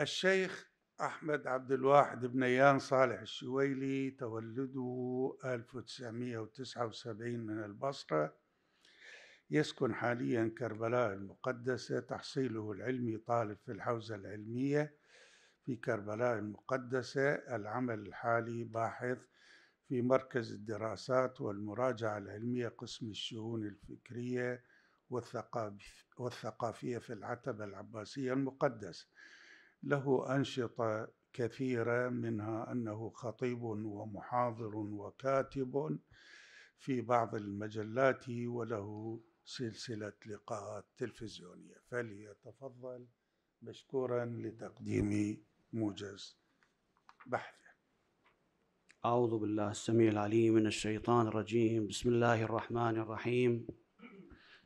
الشيخ أحمد عبد الواحد بن يان صالح الشويلي تولده 1979 من البصرة يسكن حاليا كربلاء المقدسة تحصيله العلمي طالب في الحوزة العلمية في كربلاء المقدسة العمل الحالي باحث في مركز الدراسات والمراجعة العلمية قسم الشؤون الفكرية والثقافية في العتبة العباسية المقدسة له أنشطة كثيرة منها أنه خطيب ومحاضر وكاتب في بعض المجلات وله سلسلة لقاءات تلفزيونية فليتفضل مشكورا لتقديم موجز بحثه أعوذ بالله السميع العليم من الشيطان الرجيم بسم الله الرحمن الرحيم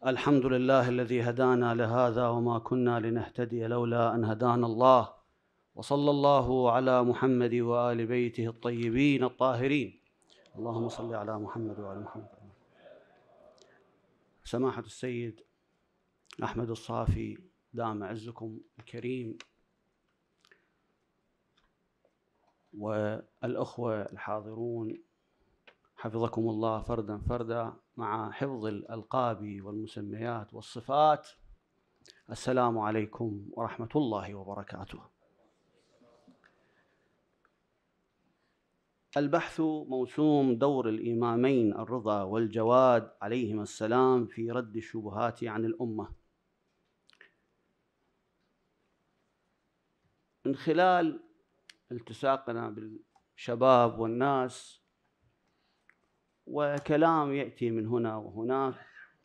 الحمد لله الذي هدانا لهذا وما كنا لنهتدي لولا ان هدانا الله وصلى الله على محمد وال بيته الطيبين الطاهرين اللهم صل على محمد وال محمد سماحه السيد احمد الصافي دام عزكم الكريم والاخوه الحاضرون حفظكم الله فردا فردا مع حفظ الألقاب والمسميات والصفات السلام عليكم ورحمة الله وبركاته البحث موسوم دور الإمامين الرضا والجواد عليهما السلام في رد الشبهات عن الأمة من خلال التساقنا بالشباب والناس وكلام ياتي من هنا وهناك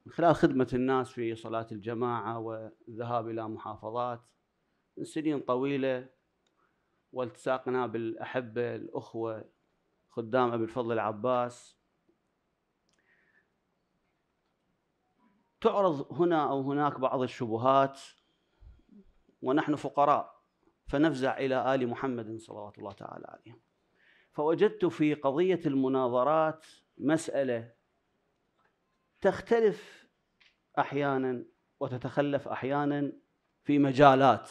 من خلال خدمه الناس في صلاه الجماعه والذهاب الى محافظات من سنين طويله والتساقنا بالاحبه الاخوه خدام ابي الفضل العباس تعرض هنا او هناك بعض الشبهات ونحن فقراء فنفزع الى ال محمد صلوات الله تعالى عليه فوجدت في قضيه المناظرات مسألة تختلف أحيانا وتتخلف أحيانا في مجالات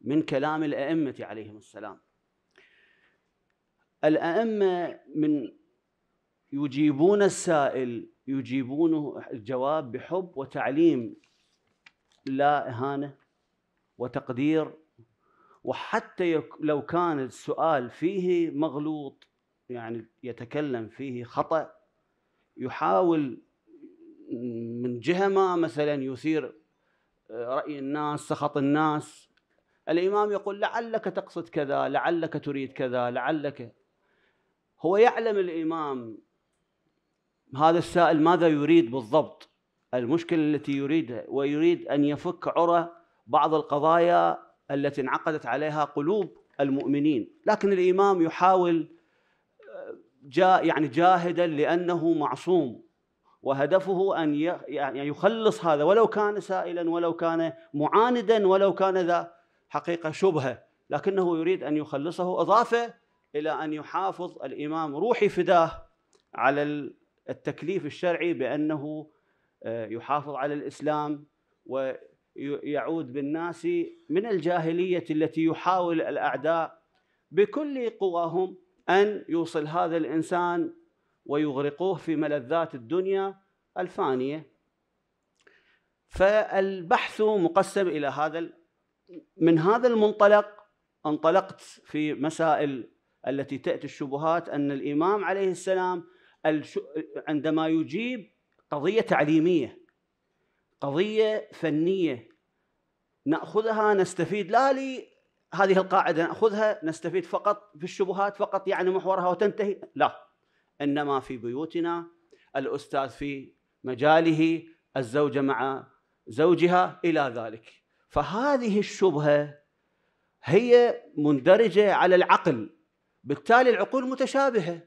من كلام الأئمة عليهم السلام الأئمة من يجيبون السائل يجيبونه الجواب بحب وتعليم لا إهانة وتقدير وحتى لو كان السؤال فيه مغلوط يعني يتكلم فيه خطأ يحاول من جهه ما مثلا يثير آه، راي الناس سخط الناس الامام يقول لعلك تقصد كذا لعلك تريد كذا لعلك هو يعلم الامام هذا السائل ماذا يريد بالضبط المشكله التي يريدها ويريد ان يفك عرى بعض القضايا التي انعقدت عليها قلوب المؤمنين لكن الامام يحاول جاء يعني جاهدا لأنه معصوم وهدفه أن يعني يخلص هذا ولو كان سائلا ولو كان معاندا ولو كان ذا حقيقة شبهة لكنه يريد أن يخلصه إضافة إلى أن يحافظ الإمام روحي فداه على التكليف الشرعي بأنه آه، يحافظ على الإسلام ويعود بالناس من الجاهلية التي يحاول الأعداء بكل قواهم ان يوصل هذا الانسان ويغرقوه في ملذات الدنيا الفانيه فالبحث مقسم الى هذا من هذا المنطلق انطلقت في مسائل التي تاتي الشبهات ان الامام عليه السلام عندما يجيب قضيه تعليميه قضيه فنيه ناخذها نستفيد لا هذه القاعده ناخذها نستفيد فقط في الشبهات فقط يعني محورها وتنتهي لا انما في بيوتنا الاستاذ في مجاله الزوجه مع زوجها الى ذلك فهذه الشبهه هي مندرجه على العقل بالتالي العقول متشابهه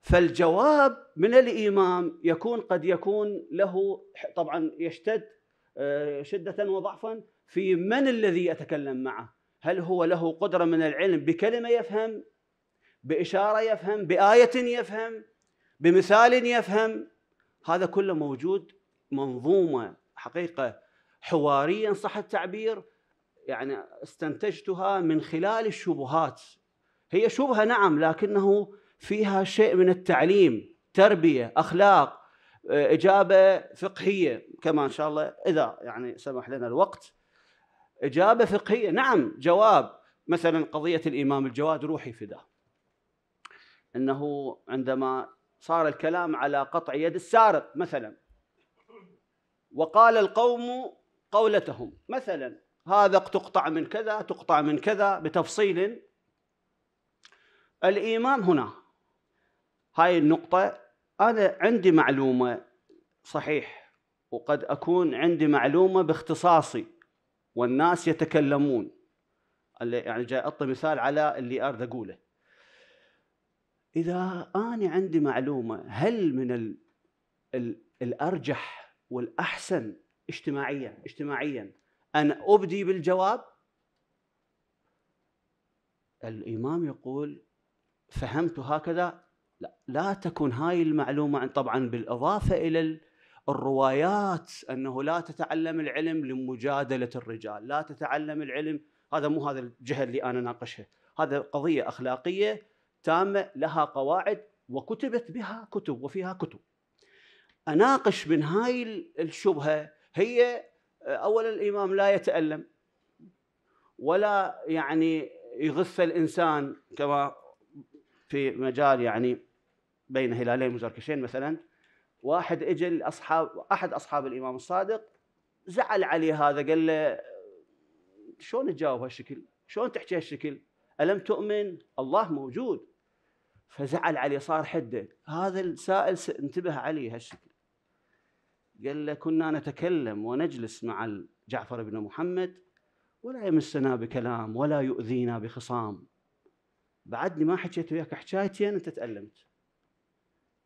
فالجواب من الامام يكون قد يكون له طبعا يشتد آه، شده وضعفا في من الذي يتكلم معه هل هو له قدرة من العلم بكلمة يفهم بإشارة يفهم بآية يفهم بمثال يفهم هذا كله موجود منظومة حقيقة حواريا صح التعبير يعني استنتجتها من خلال الشبهات هي شبهة نعم لكنه فيها شيء من التعليم تربية أخلاق إجابة فقهية كما إن شاء الله إذا يعني سمح لنا الوقت إجابة فقهية نعم جواب مثلا قضية الإمام الجواد روحي فداه أنه عندما صار الكلام على قطع يد السارق مثلا وقال القوم قولتهم مثلا هذا تقطع من كذا تقطع من كذا بتفصيل الإمام هنا هاي النقطة أنا عندي معلومة صحيح وقد أكون عندي معلومة باختصاصي والناس يتكلمون يعني جاي أعطي مثال على اللي أرد أقوله إذا أنا عندي معلومة هل من الـ الـ الأرجح والأحسن اجتماعيا اجتماعيا أن أبدي بالجواب الإمام يقول فهمت هكذا لا, لا تكن هاي المعلومة طبعا بالإضافة إلى الروايات انه لا تتعلم العلم لمجادله الرجال، لا تتعلم العلم هذا مو هذا الجهه اللي انا ناقشها، هذا قضيه اخلاقيه تامه لها قواعد وكتبت بها كتب وفيها كتب. اناقش من هاي الشبهه هي اولا الامام لا يتالم ولا يعني يغث الانسان كما في مجال يعني بين هلالين مزركشين مثلا واحد اجى لاصحاب احد اصحاب الامام الصادق زعل عليه هذا قال له شلون تجاوب هالشكل؟ شلون تحكي هالشكل؟ الم تؤمن؟ الله موجود فزعل عليه صار حده هذا السائل انتبه عليه هالشكل قال له كنا نتكلم ونجلس مع جعفر بن محمد ولا يمسنا بكلام ولا يؤذينا بخصام بعدني ما حكيت وياك حكايتين انت تألمت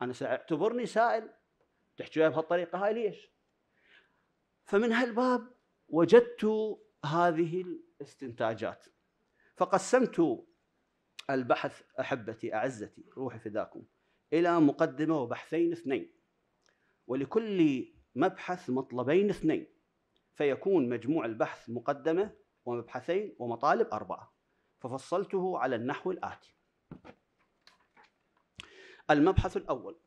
انا اعتبرني سائل تحكي وياي بهالطريقه هاي ليش؟ فمن هالباب وجدت هذه الاستنتاجات فقسمت البحث احبتي اعزتي روحي فداكم الى مقدمه وبحثين اثنين ولكل مبحث مطلبين اثنين فيكون مجموع البحث مقدمه ومبحثين ومطالب اربعه ففصلته على النحو الاتي المبحث الاول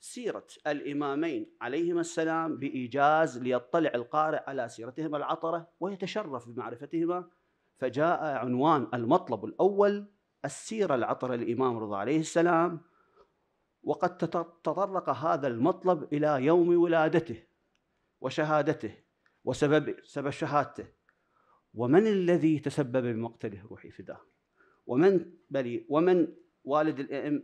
سيرة الإمامين عليهما السلام بإيجاز ليطلع القارئ على سيرتهما العطرة ويتشرف بمعرفتهما فجاء عنوان المطلب الأول السيرة العطرة للإمام رضا عليه السلام وقد تطرق هذا المطلب إلى يوم ولادته وشهادته وسبب سبب شهادته ومن الذي تسبب بمقتله روحي فداه ومن بلي ومن والد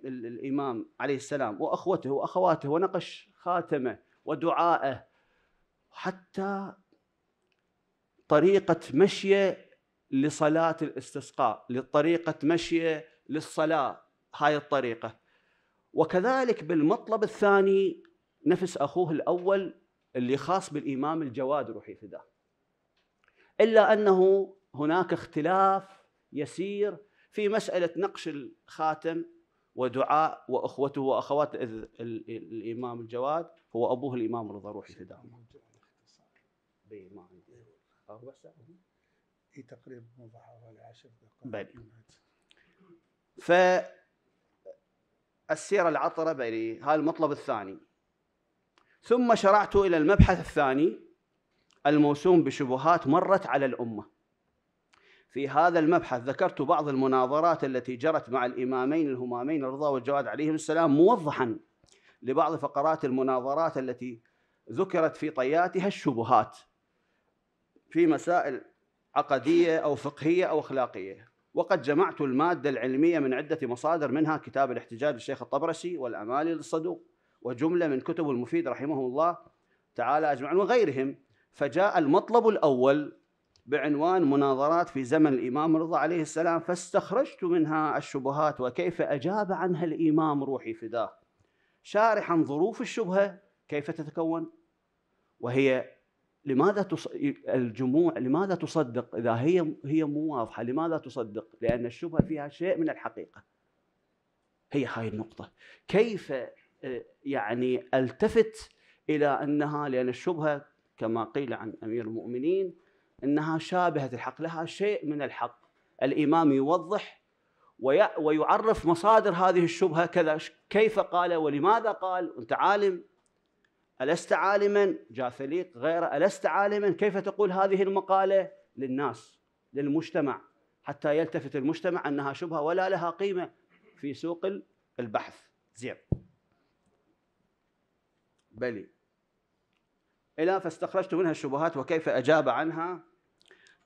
الإمام عليه السلام وأخوته وأخواته ونقش خاتمه ودعائه حتى طريقة مشيه لصلاة الاستسقاء لطريقة مشيه للصلاة هاي الطريقة وكذلك بالمطلب الثاني نفس أخوه الأول اللي خاص بالإمام الجواد روحي فداه إلا أنه هناك اختلاف يسير في مسألة نقش الخاتم ودعاء وأخوته وأخوات الإمام الجواد هو أبوه الإمام رضا روحي في دعمه ما عندي تقريبا حوالي عشر دقائق نعم. العطرة بلي هذا المطلب الثاني ثم شرعت إلى المبحث الثاني الموسوم بشبهات مرت على الأمة في هذا المبحث ذكرت بعض المناظرات التي جرت مع الإمامين الهمامين الرضا والجواد عليهم السلام موضحا لبعض فقرات المناظرات التي ذكرت في طياتها الشبهات في مسائل عقدية أو فقهية أو أخلاقية وقد جمعت المادة العلمية من عدة مصادر منها كتاب الاحتجاج للشيخ الطبرسي والأمالي للصدوق وجملة من كتب المفيد رحمه الله تعالى أجمعا وغيرهم فجاء المطلب الأول بعنوان مناظرات في زمن الإمام رضا عليه السلام فاستخرجت منها الشبهات وكيف أجاب عنها الإمام روحي فداه شارحا ظروف الشبهة كيف تتكون وهي لماذا تص... الجموع لماذا تصدق إذا هي هي مو واضحة لماذا تصدق لأن الشبهة فيها شيء من الحقيقة هي هاي النقطة كيف آه، يعني التفت إلى أنها لأن الشبهة كما قيل عن أمير المؤمنين انها شابهه الحق لها شيء من الحق الامام يوضح ويعرف مصادر هذه الشبهه كذا كيف قال ولماذا قال انت عالم الست عالما جاثليق غيره الست عالما كيف تقول هذه المقاله للناس للمجتمع حتى يلتفت المجتمع انها شبهه ولا لها قيمه في سوق البحث زين بلي إلى فاستخرجت منها الشبهات وكيف أجاب عنها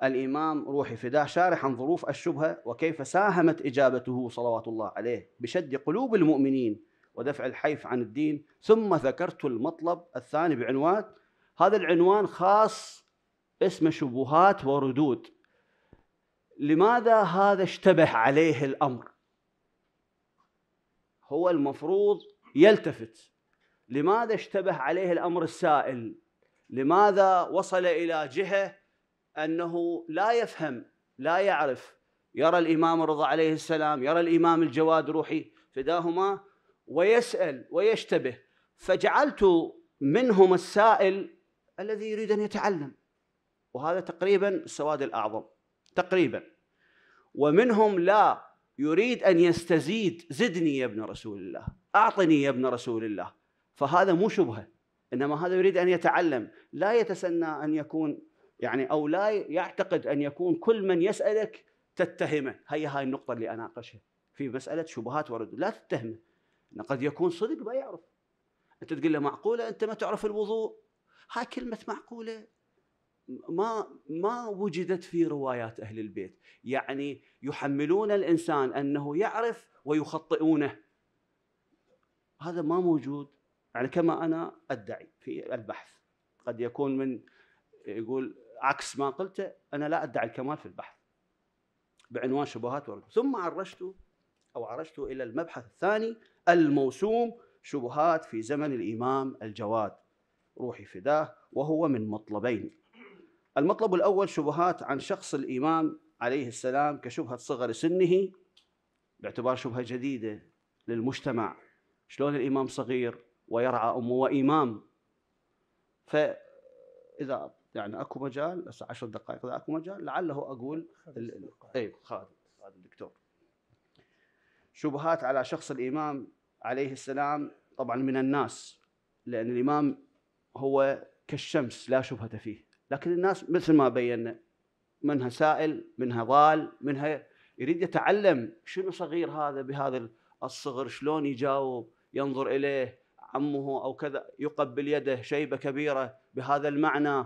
الإمام روحي فداه شارح عن ظروف الشبهة وكيف ساهمت إجابته صلوات الله عليه بشد قلوب المؤمنين ودفع الحيف عن الدين ثم ذكرت المطلب الثاني بعنوان هذا العنوان خاص اسمه شبهات وردود لماذا هذا اشتبه عليه الأمر هو المفروض يلتفت لماذا اشتبه عليه الأمر السائل لماذا وصل إلى جهة انه لا يفهم لا يعرف يرى الامام الرضا عليه السلام يرى الامام الجواد روحي فداهما ويسال ويشتبه فجعلت منهم السائل الذي يريد ان يتعلم وهذا تقريبا السواد الاعظم تقريبا ومنهم لا يريد ان يستزيد زدني يا ابن رسول الله اعطني يا ابن رسول الله فهذا مو شبهه انما هذا يريد ان يتعلم لا يتسنى ان يكون يعني او لا يعتقد ان يكون كل من يسالك تتهمه هي هاي النقطه اللي اناقشها في مساله شبهات ورد لا تتهمه قد يكون صدق ما يعرف انت تقول له معقوله انت ما تعرف الوضوء هاي كلمه معقوله ما ما وجدت في روايات اهل البيت يعني يحملون الانسان انه يعرف ويخطئونه هذا ما موجود يعني كما انا ادعي في البحث قد يكون من يقول عكس ما قلته انا لا ادعي الكمال في البحث بعنوان شبهات ورد ثم عرجت او عرجت الى المبحث الثاني الموسوم شبهات في زمن الامام الجواد روحي فداه وهو من مطلبين المطلب الاول شبهات عن شخص الامام عليه السلام كشبهه صغر سنه باعتبار شبهه جديده للمجتمع شلون الامام صغير ويرعى امه وامام فاذا يعني اكو مجال بس 10 دقائق اذا اكو مجال لعله اقول اي خالد هذا الدكتور شبهات على شخص الامام عليه السلام طبعا من الناس لان الامام هو كالشمس لا شبهه فيه لكن الناس مثل ما بينا منها سائل منها ضال منها يريد يتعلم شنو صغير هذا بهذا الصغر شلون يجاوب ينظر اليه عمه او كذا يقبل يده شيبه كبيره بهذا المعنى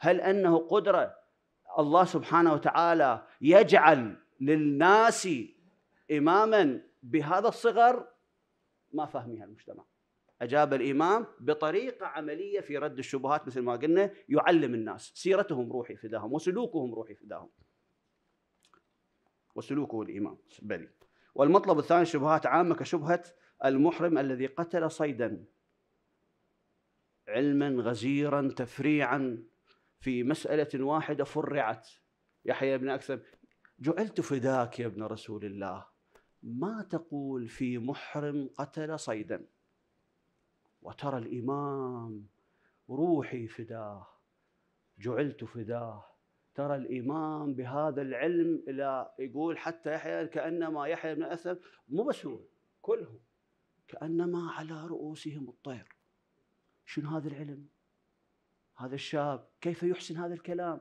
هل انه قدره الله سبحانه وتعالى يجعل للناس اماما بهذا الصغر ما فهمها المجتمع اجاب الامام بطريقه عمليه في رد الشبهات مثل ما قلنا يعلم الناس سيرتهم روحي فداهم وسلوكهم روحي فداهم وسلوكه الامام بلي والمطلب الثاني شبهات عامه كشبهه المحرم الذي قتل صيدا علما غزيرا تفريعا في مسألة واحدة فرعت يحيى بن أكثم جعلت فداك يا ابن رسول الله ما تقول في محرم قتل صيدا وترى الإمام روحي فداه جعلت فداه ترى الإمام بهذا العلم إلى يقول حتى يحيى كأنما يحيى بن أثر مو بس هو كلهم كأنما على رؤوسهم الطير شنو هذا العلم؟ هذا الشاب كيف يحسن هذا الكلام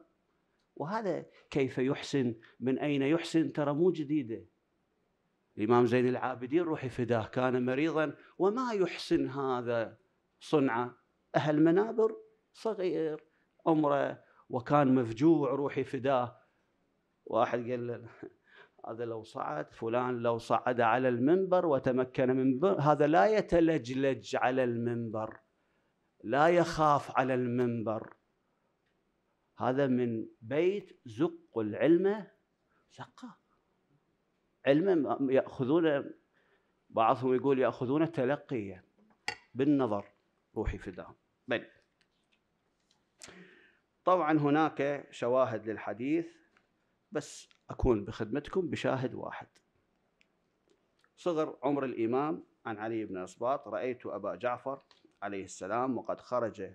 وهذا كيف يحسن من أين يحسن ترى مو جديدة الإمام زين العابدين روحي فداه كان مريضا وما يحسن هذا صنعة أهل منابر صغير عمره وكان مفجوع روحي فداه واحد قال له هذا لو صعد فلان لو صعد على المنبر وتمكن من هذا لا يتلجلج على المنبر لا يخاف على المنبر هذا من بيت زق العلم زقه علم ياخذون بعضهم يقول ياخذون تلقيا بالنظر روحي فداهم بل طبعا هناك شواهد للحديث بس اكون بخدمتكم بشاهد واحد صغر عمر الامام عن علي بن اسباط رايت ابا جعفر عليه السلام وقد خرج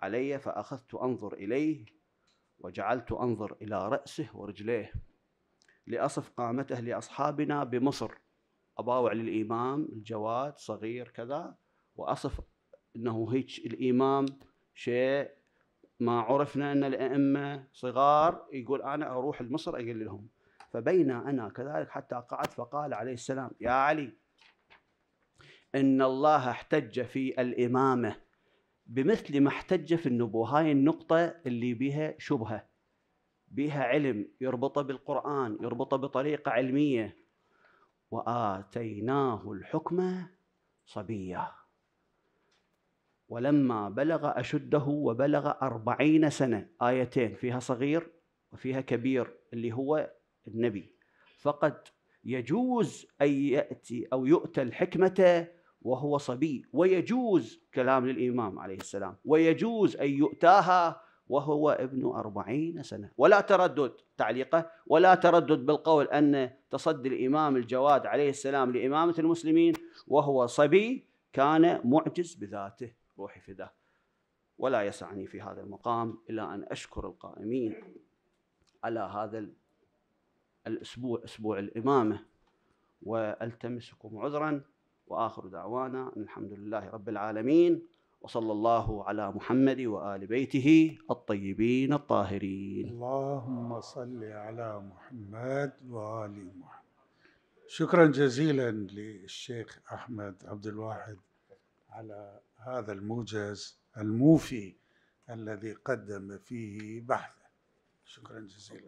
علي فأخذت أنظر إليه وجعلت أنظر إلى رأسه ورجليه لأصف قامته لأصحابنا بمصر أباوع للإمام الجواد صغير كذا وأصف أنه هيك الإمام شيء ما عرفنا أن الأئمة صغار يقول أنا أروح لمصر أقول لهم فبينا أنا كذلك حتى قعد فقال عليه السلام يا علي ان الله احتج في الامامه بمثل ما احتج في النبوه هاي النقطه اللي بها شبهه بها علم يربطه بالقران يربطه بطريقه علميه واتيناه الحكمه صبيا ولما بلغ اشده وبلغ أربعين سنه ايتين فيها صغير وفيها كبير اللي هو النبي فقد يجوز ان ياتي او يؤتى الحكمه وهو صبي ويجوز كلام للإمام عليه السلام ويجوز أن يؤتاها وهو ابن أربعين سنة ولا تردد تعليقه ولا تردد بالقول أن تصدي الإمام الجواد عليه السلام لإمامة المسلمين وهو صبي كان معجز بذاته روحي فداه ولا يسعني في هذا المقام إلا أن أشكر القائمين على هذا الأسبوع أسبوع الإمامة وألتمسكم عذرا واخر دعوانا ان الحمد لله رب العالمين وصلى الله على محمد وال بيته الطيبين الطاهرين. اللهم صل على محمد وال محمد. شكرا جزيلا للشيخ احمد عبد الواحد على هذا الموجز الموفي الذي قدم فيه بحثه. شكرا جزيلا.